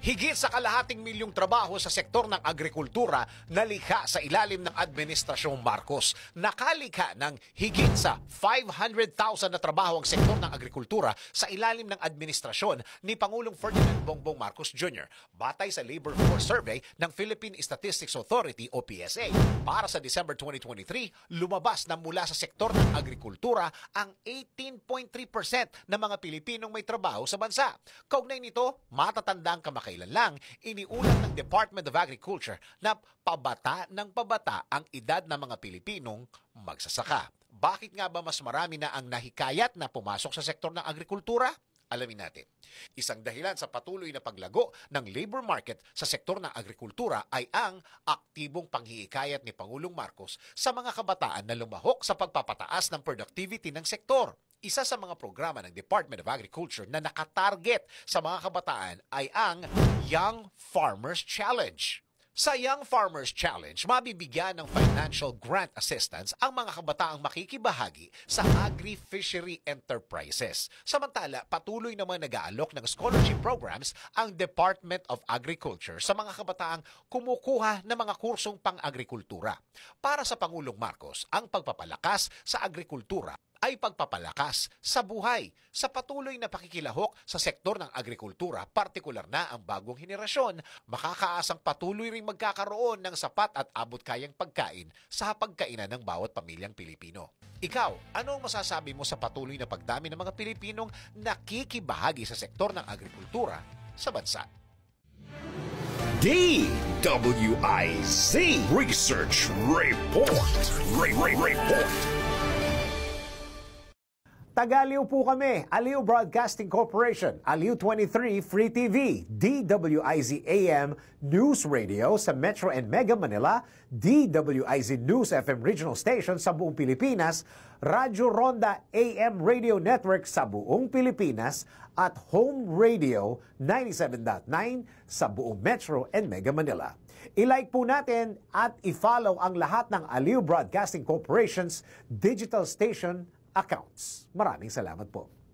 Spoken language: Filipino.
Higit sa kalahating milyong trabaho sa sektor ng agrikultura na nalikha sa ilalim ng Administrasyong Marcos. Nakalikha ng higit sa 500,000 na trabaho ang sektor ng agrikultura sa ilalim ng administrasyon ni Pangulong Ferdinand Bongbong Marcos Jr. batay sa Labor Force Survey ng Philippine Statistics Authority o PSA. Para sa December 2023, lumabas na mula sa sektor ng agrikultura ang 18.3% ng mga Pilipinong may trabaho sa bansa. Kaugnay nito, matatanda ang kamakailangan kamakailan lang, iniulat ng Department of Agriculture na pabata ng pabata ang edad ng mga Pilipinong magsasaka. Bakit nga ba mas marami na ang nahikayat na pumasok sa sektor ng agrikultura? Alamin natin. Isang dahilan sa patuloy na paglago ng labor market sa sektor ng agrikultura ay ang aktibong panghihikayat ni Pangulong Marcos sa mga kabataan na lumahok sa pagpapataas ng productivity ng sektor. Isa sa mga programa ng Department of Agriculture na nakatarget sa mga kabataan ay ang Young Farmers Challenge sa Young Farmers Challenge, mabibigyan ng financial grant assistance ang mga kabataang makikibahagi sa agri-fishery enterprises. Samantala, patuloy naman nag-aalok ng scholarship programs ang Department of Agriculture sa mga kabataang kumukuha ng mga kursong pang-agrikultura. Para sa Pangulong Marcos, ang pagpapalakas sa agrikultura ay pagpapalakas sa buhay sa patuloy na pakikilahok sa sektor ng agrikultura, partikular na ang bagong henerasyon, makakaasang patuloy ring magkakaroon ng sapat at abot kayang pagkain sa pagkainan ng bawat pamilyang Pilipino. Ikaw, ano ang masasabi mo sa patuloy na pagdami ng mga Pilipinong nakikibahagi sa sektor ng agrikultura sa bansa? DWIZ Research Report. Re- Re- Report. Tagaliw po kami, Aliw Broadcasting Corporation, Aliw 23 Free TV, DWIZ AM News Radio sa Metro and Mega Manila, DWIZ News FM Regional Station sa buong Pilipinas, Radyo Ronda AM Radio Network sa buong Pilipinas at Home Radio 97.9 sa buong Metro and Mega Manila. I-like po natin at i-follow ang lahat ng Aliw Broadcasting Corporation's digital station accounts. Maraming salamat po.